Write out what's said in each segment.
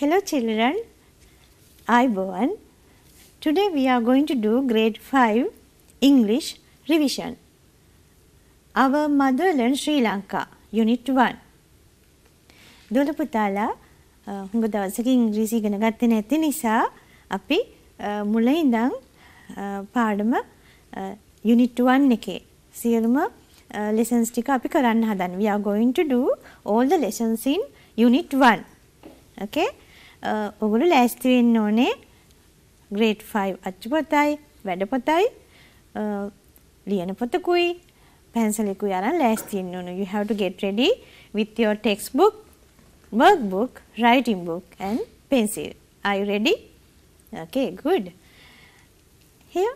Hello children, Iboan. Today we are going to do grade 5 English revision. Our motherland Sri Lanka, unit 1. දොළ පුතාලා හුඟ දවසක ඉංග්‍රීසි ඉගෙන ගත්තේ නැති නිසා අපි මුල ඉඳන් පාඩම unit 1 එකේ සියලුම lessons ටික අපි කරන්න හදන. We are going to do all the lessons in unit 1. Okay? Uh, ඔගොලු ලෑස්ති වෙන්න ඕනේ ග්‍රේඩ් 5 අච්චු පොතයි, වැඩ පොතයි, uh, ලියන පොතකුයි, පැන්සලෙකුයි අරන් ලෑස්ති වෙන්න ඕනේ. You have to get ready with your textbook, workbook, writing book and pencil. Are you ready? Okay, good. Here,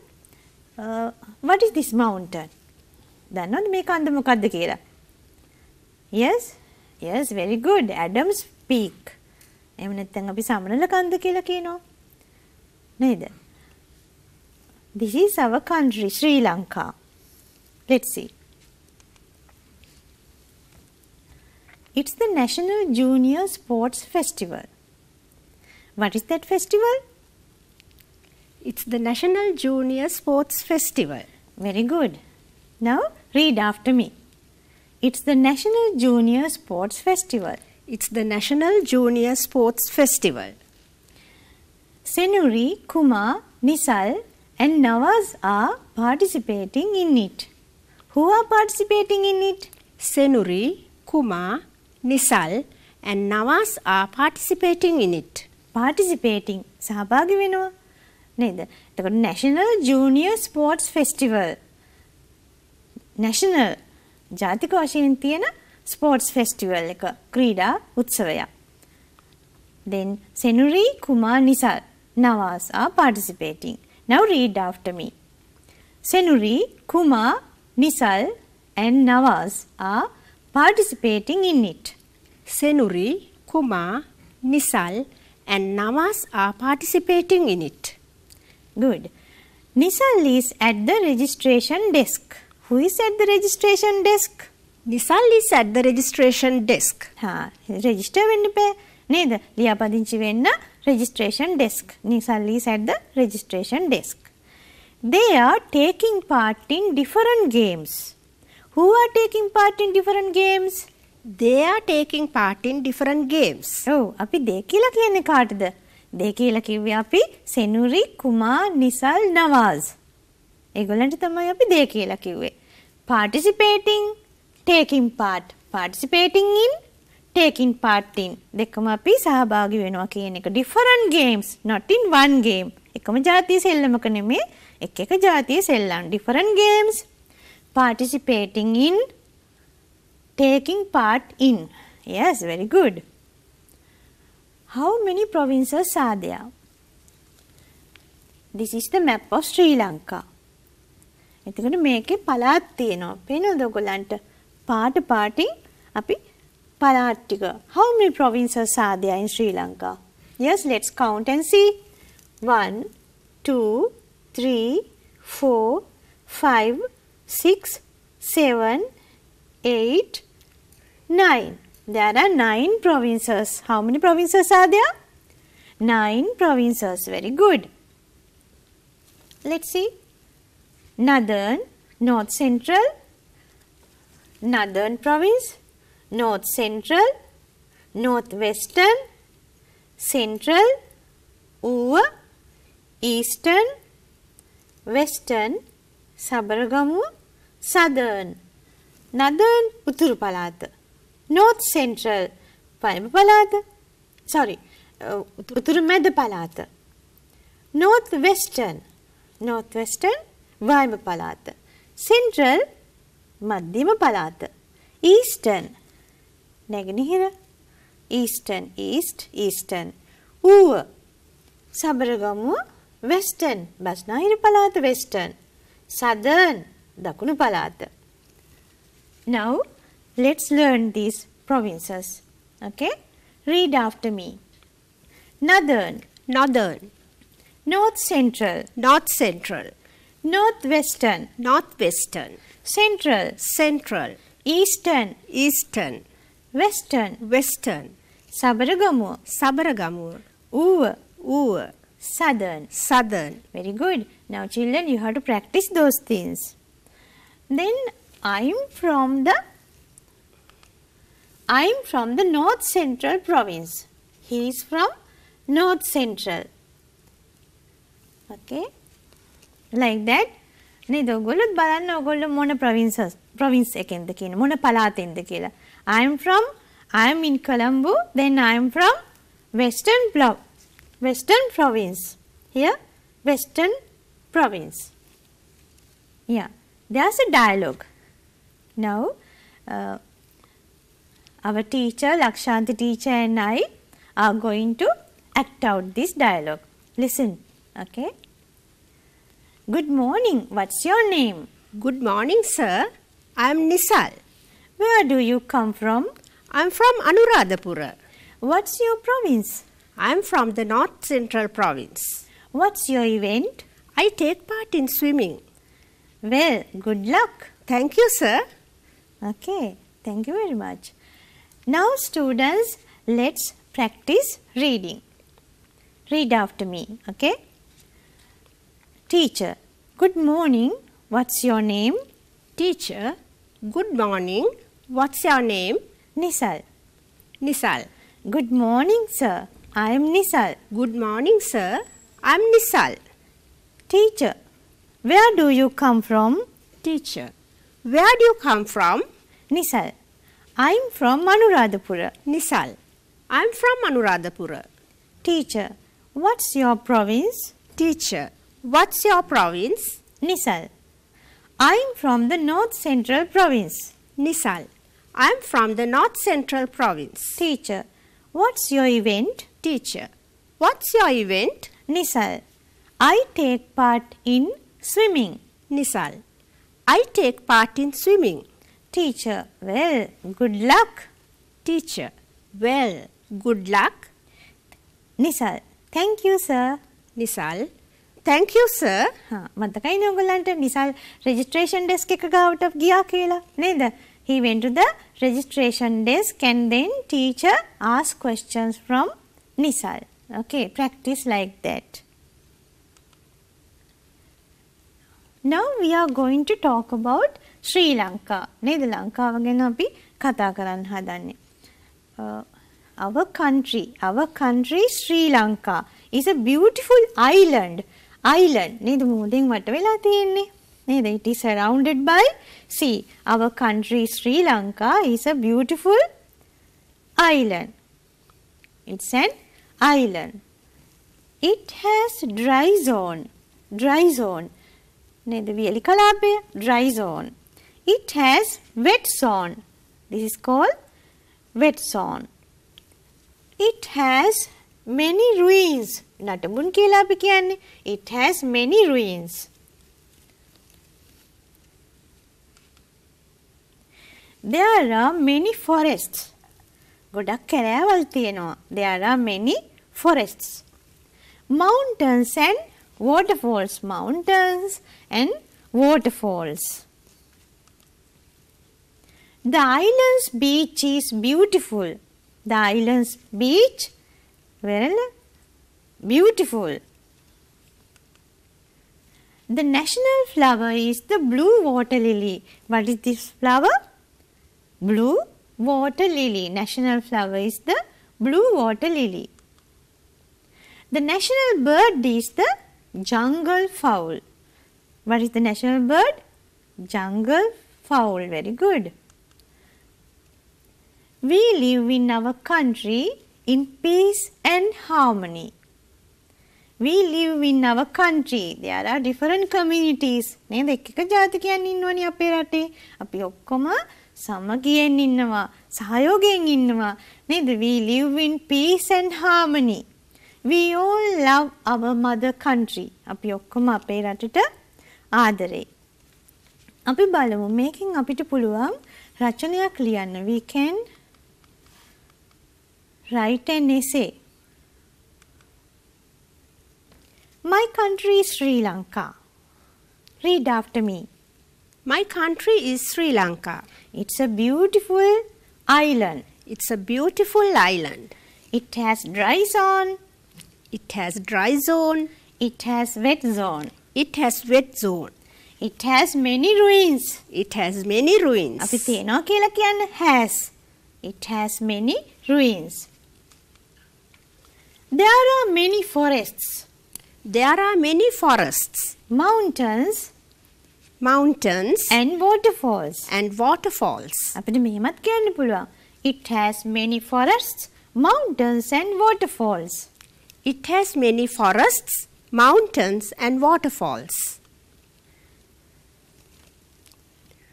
uh, what is this mountain? දන්නවද මේ කන්ද මොකක්ද කියලා? Yes, yes, very good. Adams Peak. එහෙම නැත්නම් අපි සමනල කන්ද කියලා කියනවා. නේද? This is our country, Sri Lanka. Let's see. It's the National Junior Sports Festival. What is that festival? It's the National Junior Sports Festival. Very good. Now read after me. It's the National Junior Sports Festival. It's the National Junior Sports Festival. Senuri, Kumar, Nisal and Nawaz are participating in it. Who are participating in it? Senuri, Kumar, Nisal and Nawaz are participating in it. Participating. සහභාගි වෙනවා නේද? එතකොට National Junior Sports Festival. National ජාතික වශයෙන් තියෙන sports festival එක ක්‍රීඩා උත්සවයක්. Then Senuri Kumar Nisal Nawaz are participating. Now read after me. Senuri, Kumar, Nisal and Nawaz are participating in it. Senuri, Kumar, Nisal and Nawaz are participating in it. Good. Nisal is at the registration desk. Who is at the registration desk? Nisal is at the registration desk. හා register වෙන්න බෑ නේද? ලියාපදිංචි වෙන්න registration desk. Nisal is at the registration desk. They are taking part in different games. Who are taking part in different games? They are taking part in different games. ඔව් oh, අපි දෙ කියලා කියන්නේ කාටද? දෙ කියලා කිව්වේ අපි සෙනුරි, කුමා, නිසල්, නවාස්. ඒගොල්ලන්ට තමයි අපි දෙ කියලා කිව්වේ. participating taking part participating in taking part in දෙකම අපි සහභාගී වෙනවා කියන එක different games not in one game එකම ජාතිය සෙල්ලමක නෙමේ එක එක ජාතිය සෙල්ලම් different games participating in taking part in yes very good how many provinces are there this is the map of sri lanka එතකොට මේකේ පළාත් තියෙනවා පේනවද ඔයගොල්ලන්ට Part, පාටින් අපි පලාට් how many provinces are there in Sri Lanka yes let's count and see 1 2 3 4 5 6 7 8 9 there are 9 provinces how many provinces are there 9 provinces very good let's see northern north central northern province, north central, northwestern, central, Uva, eastern, western, Sabaragamuwa, southern, northern උතුරු පළාත, north central පළමු පළාත, sorry උතුරු මැද පළාත, north western, north western වායම පළාත, central මධ්‍යම පළාත. Eastern නැගෙනහිර Eastern East Eastern ඌව Sabaragamuwa Western බස්නාහිර පළාත Western Southern දකුණු පළාත. Now let's learn these provinces. Okay? Read after me. Northern Northern North Central North Central Northwestern Northwestern Central, central. Eastern, eastern. Western, western. Sabaragamu, Sabaragamu, Uva, uva. Southern, southern. Very good. Now children, you have to practice those things. Then I am from the I am from the north central province. He is from north central. Okay. Like that නේද ඔයගොල්ලෝ බලන්න ඔයගොල්ලෝ මොන province province එකෙන්ද කියන මොන පළාතෙන්ද කියලා. I am from I am in Colombo then I am from Western block Western province. Here Western province. Yeah. There's a dialogue. Now uh, our teacher Lakshanti teacher and I are going to act out this dialogue. Listen, okay? Good morning. What's your name? Good morning, sir. I am Nisal. Where do you come from? I am from Anuradhapura. What's your province? I am from the North Central Province. What's your event? I take part in swimming. Well, good luck. Thank you, sir. Okay, thank you very much. Now, students, let's practice reading. Read after me, okay? Teacher. Good morning. What's your name? Teacher. Good morning. What's your name? Nisal. Nisal. Good morning, sir. I am Nisal. Good morning, sir. I am Nisal. Teacher. Where do you come from? Teacher. Where do you come from? Nisal. I am from Anuradhapura. Nisal. I am from Anuradhapura. Teacher. What's your province? Teacher. What's your province? Nisal. I'm from the North Central Province. Nisal. I'm from the North Central Province. Teacher. What's your event? Teacher. What's your event? Nisal. I take part in swimming. Nisal. I take part in swimming. Teacher. Well, good luck. Teacher. Well, good luck. Nisal. Thank you, sir. Nisal. thank you sir. මතකයිනේ ඔයගලන්ට Nisal registration desk එක ගාවට ගියා කියලා නේද? He went to the registration desk and then teacher asked questions from Nisal. Okay, practice like that. Now we are going to talk about ශ්‍රී ලංකා නේද ලංකාව ගැන අපි කතා කරන්න හදන්නේ. Uh, our country, our country Sri Lanka is a beautiful island island the මුහුදෙන් වට වෙලා තියෙන්නේ the it is surrounded by sea our country sri lanka is a beautiful island it's an island it has dry zone dry zone නේද වියලි කලාපය dry zone it has wet zone this is called wet zone it has many ruins නටබුන් කියලා අපි කියන්නේ. It has many ruins. There are many forests. ගොඩක් කැලෑවල් තියෙනවා. There are many forests. Mountains and waterfalls. Mountains and waterfalls. The island's beach is beautiful. The island's beach, well, Beautiful. The national flower is the blue water lily. What is this flower? Blue water lily. National flower is the blue water lily. The national bird is the jungle fowl. What is the national bird? Jungle fowl. Very good. We live in our country in peace and harmony. we live in our country there are different communities නේද එක එක ජාතිකයන් ඉන්නවනේ අපේ රටේ අපි ඔක්කොම සමගියෙන් ඉන්නවා සහයෝගයෙන් ඉන්නවා නේද we live in peace and harmony we all love our mother country අපි ඔක්කොම අපේ රටට ආදරේ අපි බලමු මේකෙන් අපිට පුළුවන් රචනයක් ලියන්න we can write an essay My country is Sri Lanka. Read after me. My country is Sri Lanka. It's a beautiful island. It's a beautiful island. It has dry zone. It has dry zone. It has wet zone. It has wet zone. It has many ruins. It has many ruins. අපි තියනවා කියලා has. It has many ruins. There are many forests. There are many forests, mountains, mountains and waterfalls. And waterfalls. It has many forests, mountains and waterfalls. It has many forests, mountains and waterfalls.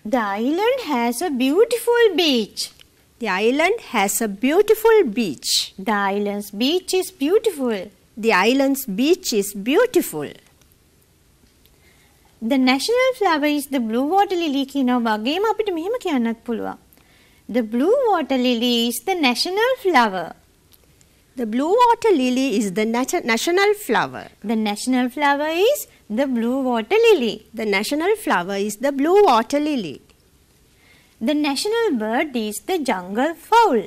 The island has a beautiful beach. The island has a beautiful beach. The island's beach is beautiful. The island's beach is beautiful. The national flower is the blue water lily කියනවා වගේම අපිට මෙහෙම කියන්නත් පුළුවන්. The blue water lily is the national flower. The blue water lily is the nat national flower. The national flower is the blue water lily. The national flower is the blue water lily. The national bird is the jungle fowl.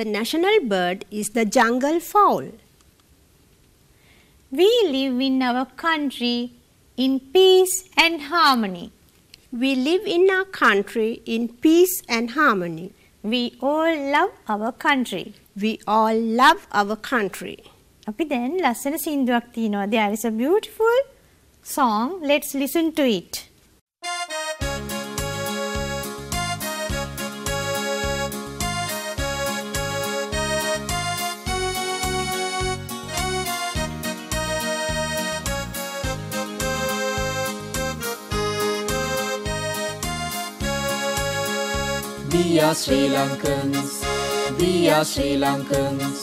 The national bird is the jungle fowl. We live in our country in peace and harmony. We live in our country in peace and harmony. We all love our country. We all love our country. අපි දැන් ලස්සන සින්දුවක් තියෙනවා. There is a beautiful song. Let's listen to it. are Sri Lankans, we are Sri Lankans,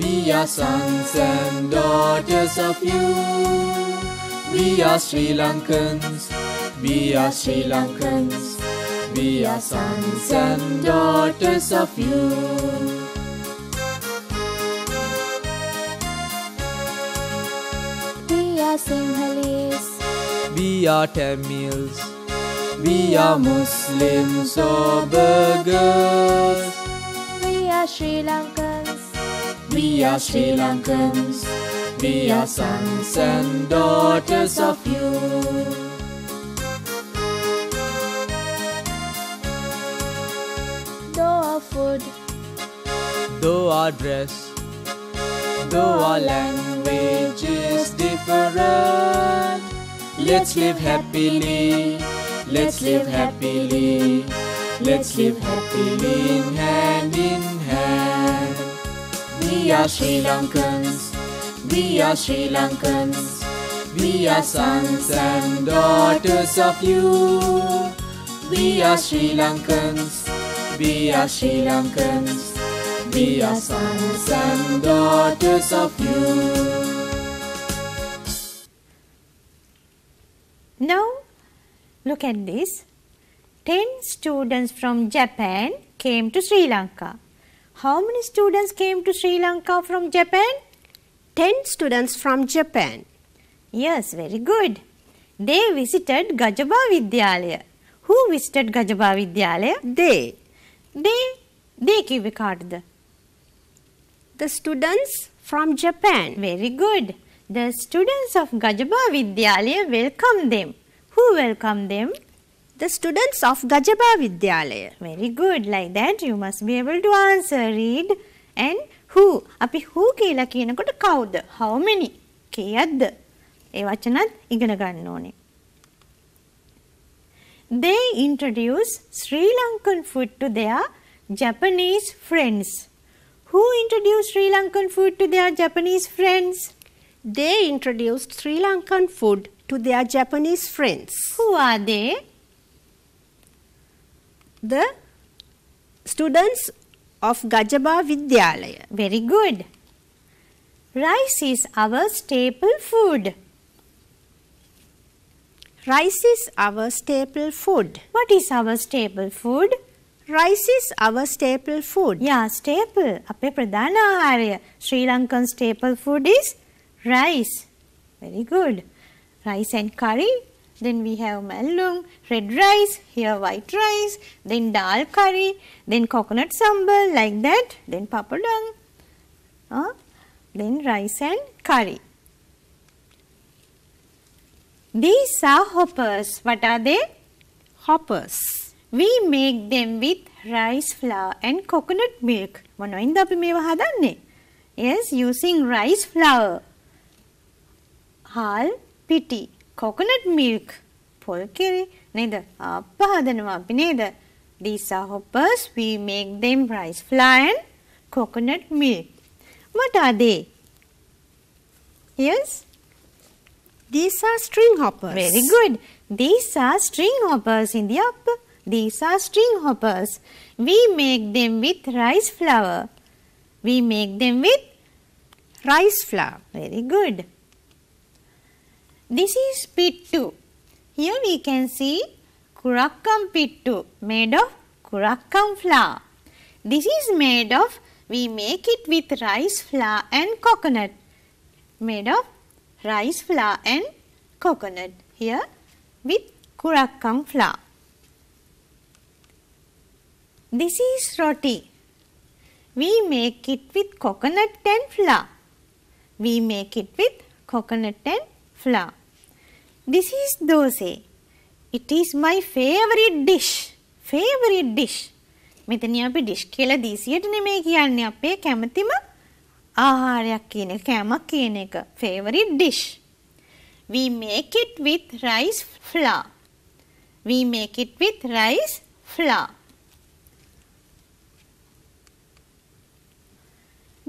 we are sons and daughters of you. We are Sri Lankans, we are Sri Lankans, we are sons and daughters of you. We are Sinhalese. We are Tamils. We are Muslims or burgers. We are Sri Lankans. We are Sri Lankans. We are sons and daughters of you. Though our food, though our dress, though our language is different, let's live happily. Let's live happily. Let's live happily in hand in hand. We are Sri Lankans. We are Sri Lankans. We are sons and daughters of you. We are Sri Lankans. We are Sri Lankans. We are sons and daughters of you. Now Look at this. 10 students from Japan came to Sri Lanka. How many students came to Sri Lanka from Japan? 10 students from Japan. Yes, very good. They visited Gajaba Vidyalaya. Who visited Gajaba Vidyalaya? They. They, they කිව්වෙ කාටද? The students from Japan. Very good. The students of Gajaba Vidyalaya welcome them. Who welcomed them? The students of Gajaba Vidyalaya. Very good. Like that you must be able to answer. Read. And who. අපි who කියලා කියනකොට කවුද? How many? කීයක්ද? ඒ වචනත් ඉගෙන They introduce Sri Lankan food to their Japanese friends. Who introduced Sri Lankan food to their Japanese friends? They introduced Sri Lankan food to their Japanese friends. Who are they? The students of Gajaba Vidyalaya. Very good. Rice is our staple food. Rice is our staple food. What is our staple food? Rice is our staple food. Yeah, staple. අපේ pradana Sri Lankan staple food is rice. Very good rice and curry. Then we have malung, red rice, here white rice, then dal curry, then coconut sambal like that, then papadang, uh, then rice and curry. These are hoppers. What are they? Hoppers. We make them with rice flour and coconut milk. මොනවින්ද අපි Yes, using rice flour. Hal piti coconut milk polkiri කිරි නේද අප්ප හදනවා අපි these are hoppers we make them rice flour and coconut milk what are they yes these are string hoppers very good these are string hoppers in the up these are string hoppers we make them with rice flour we make them with rice flour very good this is pitu. Here we can see Kurakkam pitu made of Kurakkam flour. This is made of, we make it with rice flour and coconut. Made of rice flour and coconut. Here with Kurakkam flour. This is roti. We make it with coconut and flour. We make it with coconut and flour. This is dosa. It is my favorite dish. Favorite dish. මෙතන අපි dish කියලා දීසියට නෙමෙයි කියන්නේ අපේ කැමතිම ආහාරයක් කියන එක කෑමක් කියන එක favorite dish. We make it with rice flour. We make it with rice flour.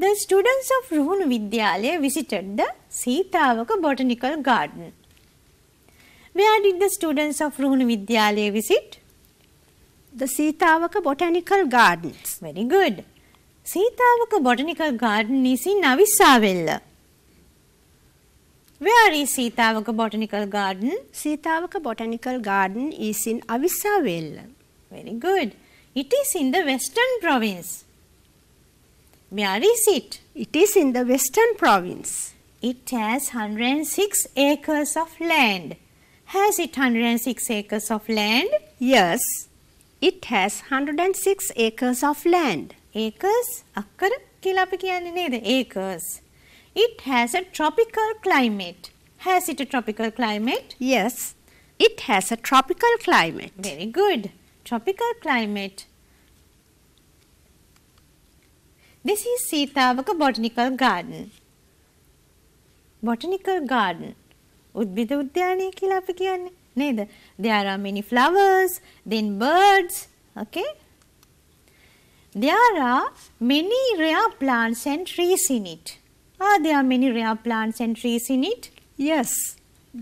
The students of Ruhun Vidyalaya visited the Sitavaka Botanical Garden. Where did the students of Ruhunu Vidyalaya visit? The Sitavaka Botanical Gardens. Very good. Sitavaka Botanical Garden is in Avisavella. Where is Sitavaka Botanical Garden? Sitavaka Botanical Garden is in Avisavella. Very good. It is in the western province. Where is it? It is in the western province. It has 106 acres of land. Has it 106 acres of land? Yes, it has 106 acres of land. Acres? අක්කර Acres. It has a tropical climate. Has it a tropical climate? Yes, it has a tropical climate. Very good. Tropical climate. This is Sitavaka Botanical Garden. Botanical Garden. උද්භිද උද්‍යානය කියලා අපි කියන්නේ නේද? There are many flowers, then birds, okay? There are many rare plants and trees in it. Are there many rare plants and trees in it? Yes,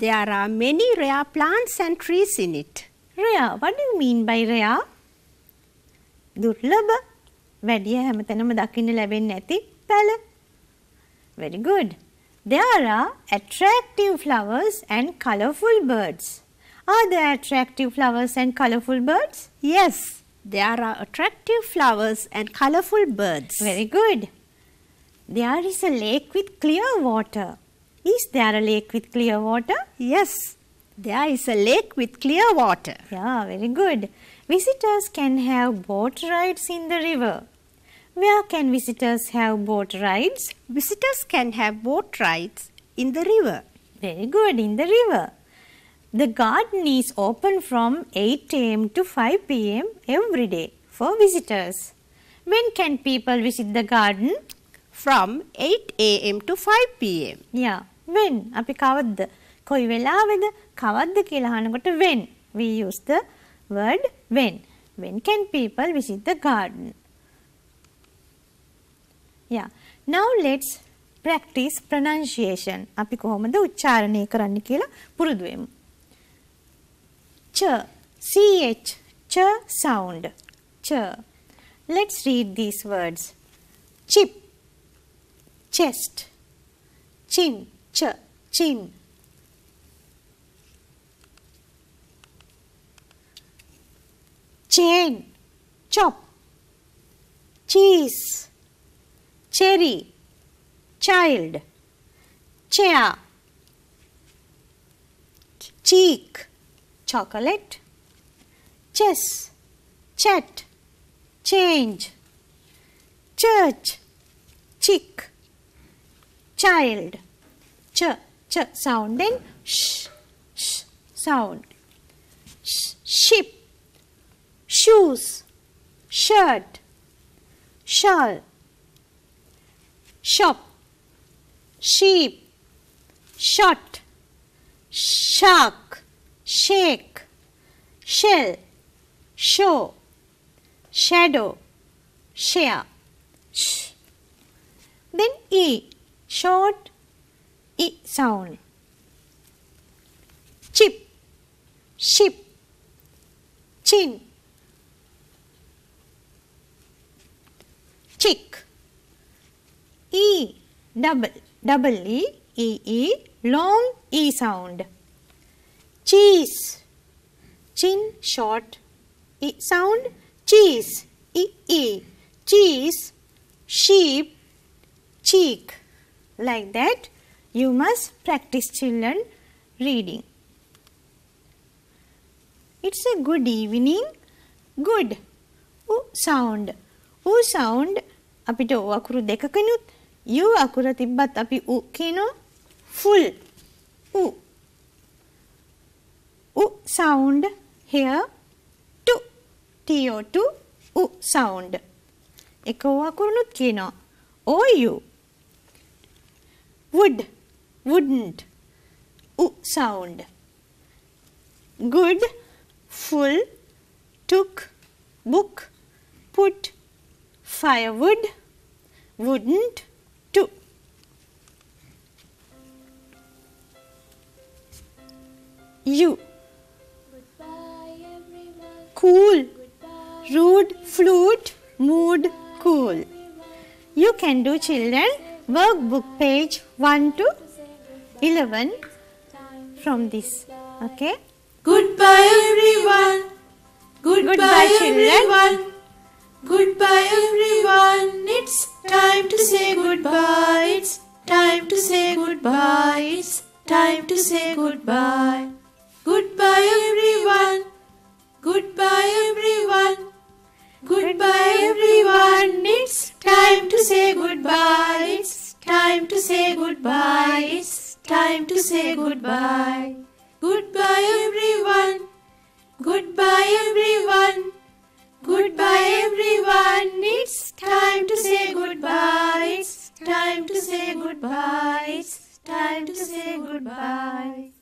there are many rare plants and trees in it. Rare, what do you mean by rare? දුර්ලභ වැඩිය හැමතැනම දකින්න ලැබෙන්නේ නැති පැල. Very good. There are attractive flowers and colorful birds. Are there attractive flowers and colorful birds? Yes, there are attractive flowers and colorful birds. Very good. There is a lake with clear water. Is there a lake with clear water? Yes, there is a lake with clear water. Yeah, very good. Visitors can have boat rides in the river. Where can visitors have boat rides? Visitors can have boat rides in the river. Very good, in the river. The garden is open from 8 am to 5 pm every day for visitors. When can people visit the garden? From 8 am to 5 pm. Yeah, when? අපි කවද්ද? කොයි වෙලාවෙද? කවද්ද කියලා අහනකොට when. We use the word when. When can people visit the garden? Yeah. Now let's practice pronunciation. අපි කොහොමද උච්චාරණය කරන්න කියලා පුරුදු ch ch ch sound ch let's read these words chip chest chin ch chin chain chop cheese cherry, child, chair, cheek, chocolate, chess, chat, change, church, chick, child, ch, ch sound in sh, sh sound, sh, ship, shoes, shirt, shawl, shop, sheep, shot, shark, shake, shell, show, shadow, share. Sh. Then E, short E sound. Chip, ship, chin, chick. E double double E E E long E sound. Cheese chin short E sound cheese E E cheese sheep cheek like that you must practice children reading. It's a good evening. Good. U sound. U sound අපිට ඕ අකුරු දෙකකිනුත් U අකුර තිබ්බත් අපි උ කියනවා full u u sound here to t o to u sound එක o අකුරනුත් o u would wouldn't u sound good full took book put firewood wouldn't you. Cool. Rude, flute, mood, cool. You can do children workbook page 1 to 11 from this. Okay. Goodbye everyone. Goodbye, Goodbye everyone. Goodbye everyone. It's time to say goodbye. It's time to say goodbye. It's time to say goodbye. Goodbye everyone. Goodbye everyone. Goodbye everyone. It's time to say goodbye. It's time to say goodbye. It's time to say goodbye. Goodbye everyone. Goodbye everyone. Goodbye everyone. It's time to say goodbye. It's time to say goodbye. It's time to say goodbye.